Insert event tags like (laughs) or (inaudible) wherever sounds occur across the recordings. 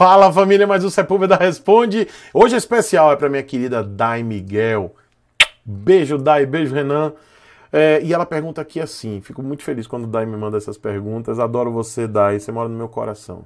Fala família, mais um Sepúlveda Responde. Hoje é especial é para minha querida Dai Miguel. Beijo, Dai, beijo, Renan. É, e ela pergunta aqui assim: fico muito feliz quando Dai me manda essas perguntas. Adoro você, Dai, você mora no meu coração.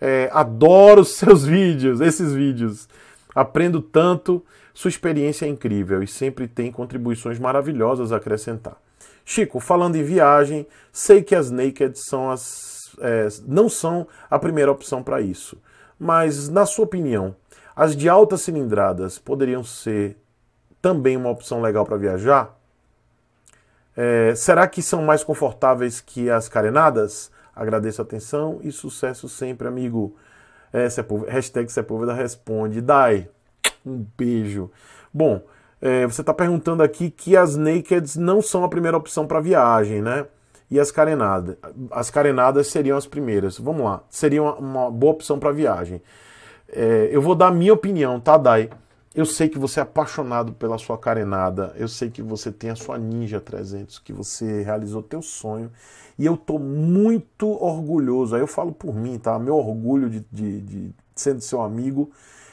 É, adoro seus vídeos, esses vídeos. Aprendo tanto, sua experiência é incrível e sempre tem contribuições maravilhosas a acrescentar. Chico, falando em viagem, sei que as naked são as, é, não são a primeira opção para isso. Mas, na sua opinião, as de altas cilindradas poderiam ser também uma opção legal para viajar? É, será que são mais confortáveis que as carenadas? Agradeço a atenção e sucesso sempre, amigo. É, Sepulveda, é hashtag Sepúlveda é responde. Dai, um beijo. Bom, é, você está perguntando aqui que as nakeds não são a primeira opção para viagem, né? e as carenadas. As carenadas seriam as primeiras. Vamos lá, seria uma, uma boa opção para viagem. É, eu vou dar a minha opinião, tá, Dai? Eu sei que você é apaixonado pela sua carenada, eu sei que você tem a sua Ninja 300, que você realizou teu sonho, e eu tô muito orgulhoso, aí eu falo por mim, tá? Meu orgulho de, de, de sendo seu amigo,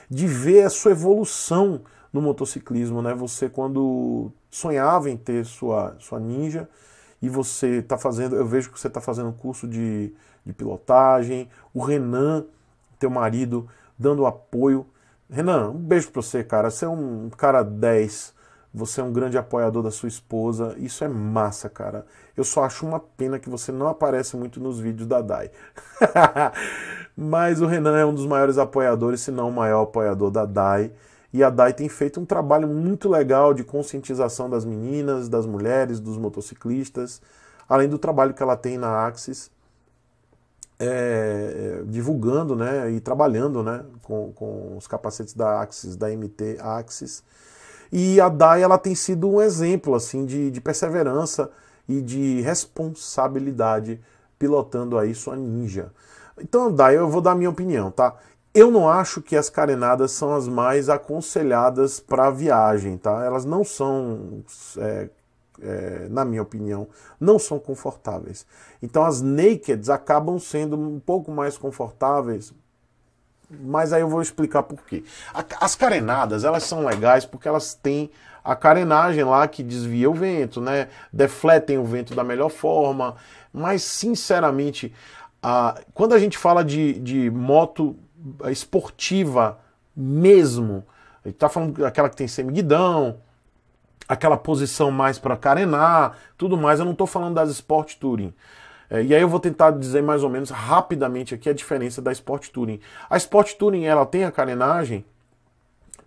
de ver a sua evolução no motociclismo, né? Você quando sonhava em ter sua, sua Ninja, e você está fazendo, eu vejo que você está fazendo um curso de, de pilotagem, o Renan, teu marido, dando apoio. Renan, um beijo para você, cara. Você é um cara 10. Você é um grande apoiador da sua esposa. Isso é massa, cara. Eu só acho uma pena que você não aparece muito nos vídeos da DAI. (laughs) Mas o Renan é um dos maiores apoiadores, se não o maior apoiador da DAI. E a DAI tem feito um trabalho muito legal de conscientização das meninas, das mulheres, dos motociclistas, além do trabalho que ela tem na Axis, é, divulgando né, e trabalhando né, com, com os capacetes da Axis, da MT Axis. E a DAI ela tem sido um exemplo assim de, de perseverança e de responsabilidade pilotando aí sua Ninja. Então, DAI eu vou dar a minha opinião, tá? Eu não acho que as carenadas são as mais aconselhadas para viagem, tá? Elas não são, é, é, na minha opinião, não são confortáveis. Então as nakeds acabam sendo um pouco mais confortáveis, mas aí eu vou explicar por quê. As carenadas, elas são legais porque elas têm a carenagem lá que desvia o vento, né? Defletem o vento da melhor forma, mas sinceramente, a... quando a gente fala de, de moto esportiva mesmo. Ele tá falando aquela que tem semiguidão, aquela posição mais para carenar, tudo mais. Eu não estou falando das Sport Touring. É, e aí eu vou tentar dizer mais ou menos rapidamente aqui a diferença da Sport Touring. A Sport Touring ela tem a carenagem,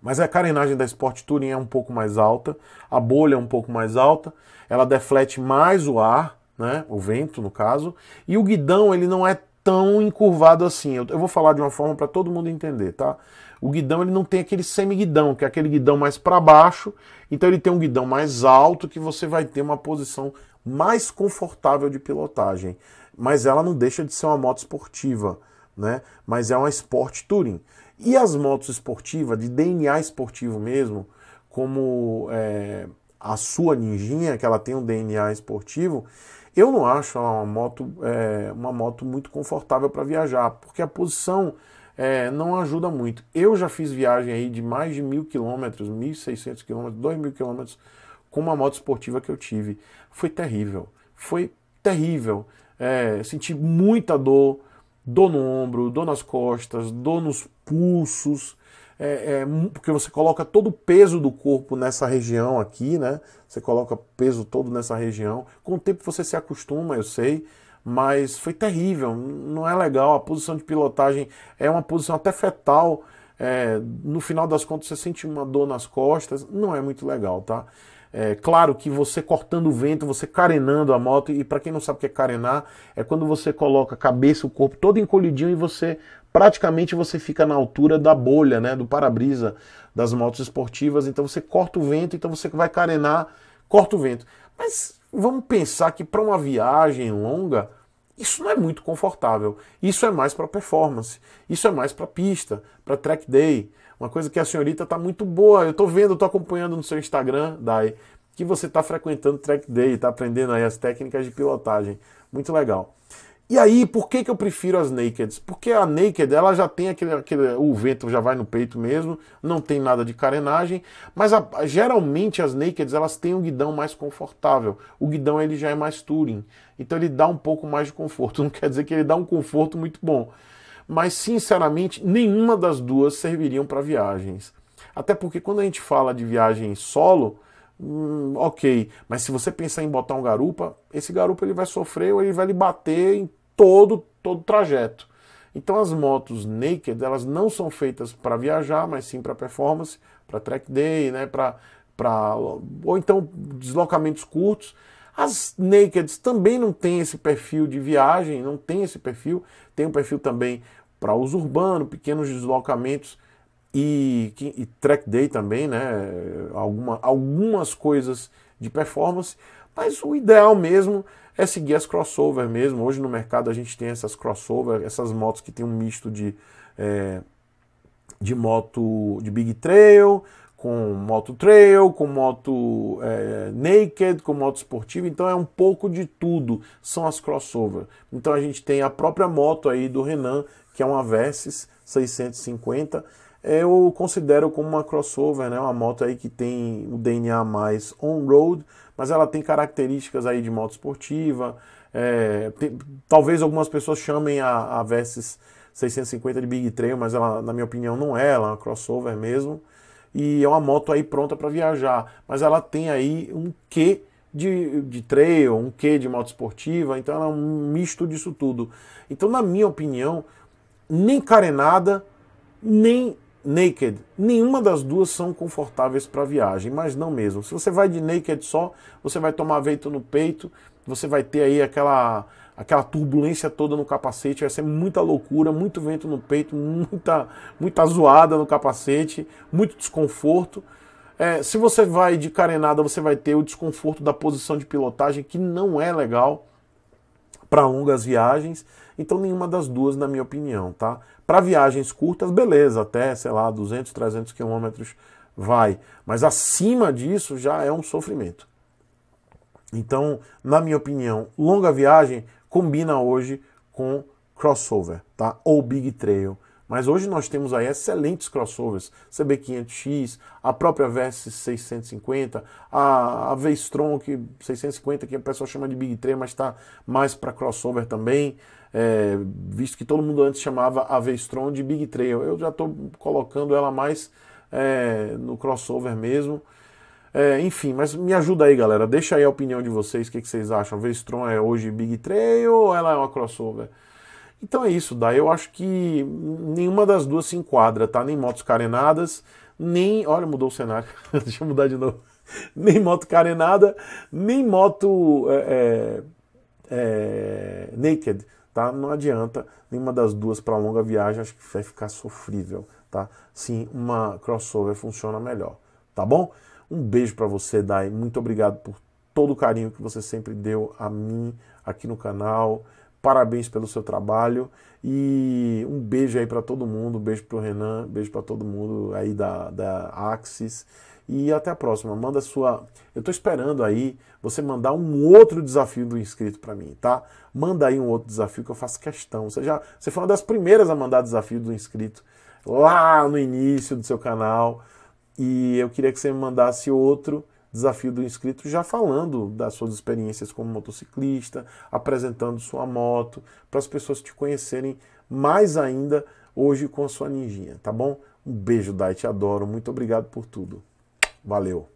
mas a carenagem da Sport Touring é um pouco mais alta, a bolha é um pouco mais alta, ela deflete mais o ar, né, o vento no caso, e o guidão ele não é tão encurvado assim. Eu, eu vou falar de uma forma para todo mundo entender, tá? O guidão ele não tem aquele semiguidão, que é aquele guidão mais para baixo. Então ele tem um guidão mais alto que você vai ter uma posição mais confortável de pilotagem. Mas ela não deixa de ser uma moto esportiva, né? Mas é uma Sport Touring. E as motos esportivas, de DNA esportivo mesmo, como é, a sua ninjinha, que ela tem um DNA esportivo, eu não acho uma moto, é, uma moto muito confortável para viajar, porque a posição é, não ajuda muito. Eu já fiz viagem aí de mais de mil quilômetros, 1.600 quilômetros, 2.000 quilômetros com uma moto esportiva que eu tive. Foi terrível, foi terrível. É, senti muita dor, dor no ombro, dor nas costas, dor nos pulsos é, é, porque você coloca todo o peso do corpo nessa região aqui, né? Você coloca peso todo nessa região. Com o tempo você se acostuma, eu sei, mas foi terrível, não é legal. A posição de pilotagem é uma posição até fetal. É, no final das contas você sente uma dor nas costas, não é muito legal, tá? É, claro que você cortando o vento, você carenando a moto, e para quem não sabe o que é carenar, é quando você coloca a cabeça, o corpo todo encolhidinho e você praticamente você fica na altura da bolha, né, do para-brisa das motos esportivas, então você corta o vento, então você vai carenar, corta o vento. Mas vamos pensar que para uma viagem longa, isso não é muito confortável. Isso é mais para performance, isso é mais para pista, para track day. Uma coisa que a senhorita tá muito boa, eu tô vendo, estou tô acompanhando no seu Instagram, Dai, que você tá frequentando track day, tá aprendendo aí as técnicas de pilotagem. Muito legal. E aí, por que, que eu prefiro as Naked? Porque a naked, ela já tem aquele, aquele. O vento já vai no peito mesmo, não tem nada de carenagem, mas a, geralmente as Naked, elas têm um guidão mais confortável. O guidão ele já é mais touring, então ele dá um pouco mais de conforto. (laughs) Não quer dizer que ele dá um conforto muito bom, mas sinceramente, nenhuma das duas serviriam para viagens. Até porque quando a gente fala de viagem solo, hum, ok, mas se você pensar em botar um garupa, esse garupa ele vai sofrer ou ele vai lhe bater em todo todo trajeto. Então as motos naked, elas não são feitas para viajar, mas sim para performance, para track day, né, para para ou então deslocamentos curtos. As naked também não têm esse perfil de viagem, não tem esse perfil, tem um perfil também para uso urbano, pequenos deslocamentos e, e track day também, né? Alguma, algumas coisas de performance, mas o ideal mesmo é seguir as crossover mesmo. Hoje no mercado a gente tem essas crossover, essas motos que tem um misto de, é, de moto de Big Trail, com moto trail, com moto é, naked, com moto esportiva, então é um pouco de tudo, são as crossover. Então a gente tem a própria moto aí do Renan, que é uma Versys 650, eu considero como uma crossover, né? Uma moto aí que tem o DNA mais on-road, mas ela tem características aí de moto esportiva. É, tem, talvez algumas pessoas chamem a, a Versys 650 de Big Trail, mas ela, na minha opinião, não é, ela é uma crossover mesmo. E é uma moto aí pronta para viajar, mas ela tem aí um quê de, de trail, um quê de moto esportiva, então ela é um misto disso tudo. Então, na minha opinião, nem carenada, nem naked, nenhuma das duas são confortáveis para viagem, mas não mesmo. Se você vai de naked só, você vai tomar vento no peito, você vai ter aí aquela aquela turbulência toda no capacete, vai ser muita loucura, muito vento no peito, muita muita zoada no capacete, muito desconforto. É, se você vai de carenada, você vai ter o desconforto da posição de pilotagem que não é legal para longas viagens. Então nenhuma das duas, na minha opinião, tá? Para viagens curtas, beleza, até, sei lá, 200, 300 quilômetros vai. Mas acima disso já é um sofrimento. Então, na minha opinião, longa viagem combina hoje com crossover, tá? Ou big trail. Mas hoje nós temos aí excelentes crossovers, CB500X, a própria Versys 650, a, a Vestron que 650 que a pessoa chama de Big 3, mas está mais para crossover também. É, visto que todo mundo antes chamava a Vestron de Big Trail. Eu já estou colocando ela mais é, no crossover mesmo. É, enfim, mas me ajuda aí, galera. Deixa aí a opinião de vocês. O que, que, vocês acham? A Vestron é hoje Big Trail ou ela é uma crossover? Então é isso, daí eu acho que nenhuma das duas se enquadra, tá? Nem motos carenadas, nem. Olha, mudou o cenário. (laughs) Deixa eu mudar de novo. Nem moto carenada, nem moto é, é, é naked, tá? Não adianta nenhuma das duas para longa viagem, acho que vai ficar sofrível, tá? Sim, uma crossover funciona melhor, tá bom? Um beijo para você, Dai. Muito obrigado por todo o carinho que você sempre deu a mim aqui no canal. Parabéns pelo seu trabalho e um beijo aí para todo mundo, um beijo para o Renan, um beijo para todo mundo aí da, da Axis e até a próxima. Manda sua. Eu estou esperando aí você mandar um outro desafio do inscrito para mim, tá? Manda aí um outro desafio que eu faço questão. Você já, você foi uma das primeiras a mandar desafio do inscrito lá no início do seu canal e eu queria que você me mandasse outro Desafio do Inscrito já falando das suas experiências como motociclista, apresentando sua moto, para as pessoas te conhecerem mais ainda hoje com a sua ninjinha, tá bom? Um beijo, Dai, te adoro, muito obrigado por tudo. Valeu!